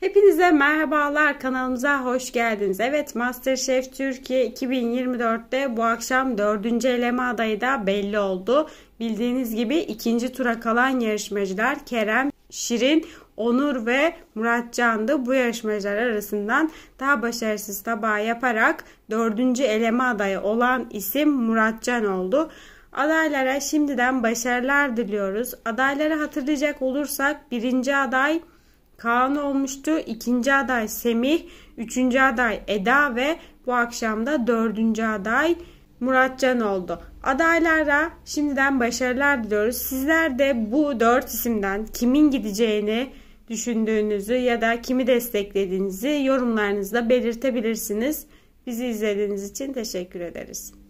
Hepinize merhabalar kanalımıza hoş geldiniz. Evet Masterchef Türkiye 2024'te bu akşam dördüncü eleme adayı da belli oldu. Bildiğiniz gibi ikinci tura kalan yarışmacılar Kerem, Şirin, Onur ve Murat Can'dı. Bu yarışmacılar arasından daha başarısız tabağı yaparak dördüncü eleme adayı olan isim Murat Can oldu. Adaylara şimdiden başarılar diliyoruz. Adayları hatırlayacak olursak birinci aday Kaan olmuştu. İkinci aday Semih, üçüncü aday Eda ve bu akşam da dördüncü aday Muratcan oldu. Adaylara şimdiden başarılar diliyoruz. Sizler de bu dört isimden kimin gideceğini düşündüğünüzü ya da kimi desteklediğinizi yorumlarınızda belirtebilirsiniz. Bizi izlediğiniz için teşekkür ederiz.